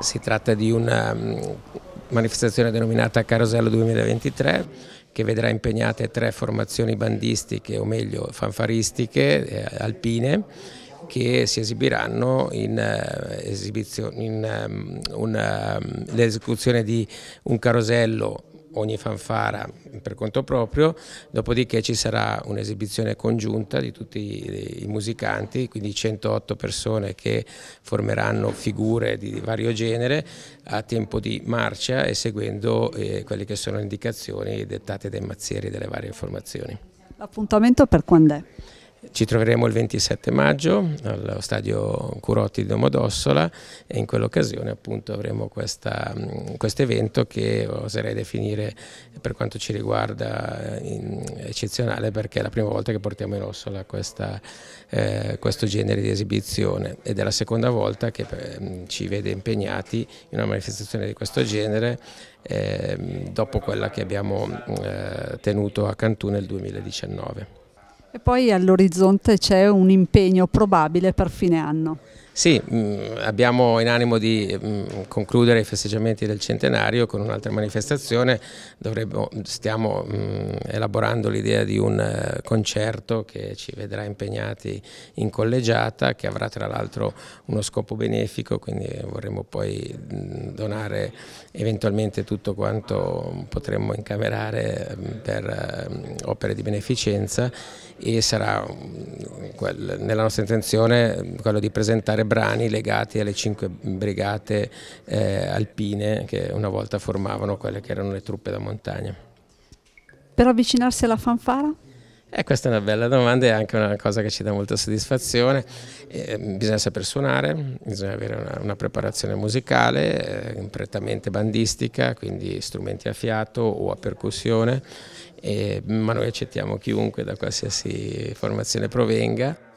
Si tratta di una mm, manifestazione denominata Carosello 2023 che vedrà impegnate tre formazioni bandistiche o meglio fanfaristiche eh, alpine che si esibiranno in, eh, in um, una, mm, l'esecuzione di un carosello ogni fanfara per conto proprio, dopodiché ci sarà un'esibizione congiunta di tutti i musicanti, quindi 108 persone che formeranno figure di vario genere a tempo di marcia e seguendo eh, quelle che sono le indicazioni dettate dai mazzieri delle varie formazioni. L'appuntamento per quando è? Ci troveremo il 27 maggio allo stadio Curotti di Domodossola e in quell'occasione appunto avremo questo evento che oserei definire per quanto ci riguarda eh, eccezionale perché è la prima volta che portiamo in Ossola questa, eh, questo genere di esibizione ed è la seconda volta che eh, ci vede impegnati in una manifestazione di questo genere eh, dopo quella che abbiamo eh, tenuto a Cantù nel 2019. E poi all'orizzonte c'è un impegno probabile per fine anno. Sì, mh, mm, abbiamo in animo di mh, mm, concludere i festeggiamenti del centenario con un'altra manifestazione, Dovremmo, stiamo mh, mm, elaborando l'idea di un uh, concerto che ci vedrà impegnati in collegiata, che avrà tra l'altro uno scopo benefico, quindi vorremmo poi donare eventualmente tutto quanto potremmo incamerare per uh, opere di beneficenza e sarà quel, nella nostra intenzione quello di presentare brani legati alle cinque brigate eh, alpine che una volta formavano quelle che erano le truppe da montagna. Per avvicinarsi alla fanfara? Eh, questa è una bella domanda e anche una cosa che ci dà molta soddisfazione. Eh, bisogna saper suonare, bisogna avere una, una preparazione musicale, eh, prettamente bandistica, quindi strumenti a fiato o a percussione, ma noi accettiamo chiunque da qualsiasi formazione provenga.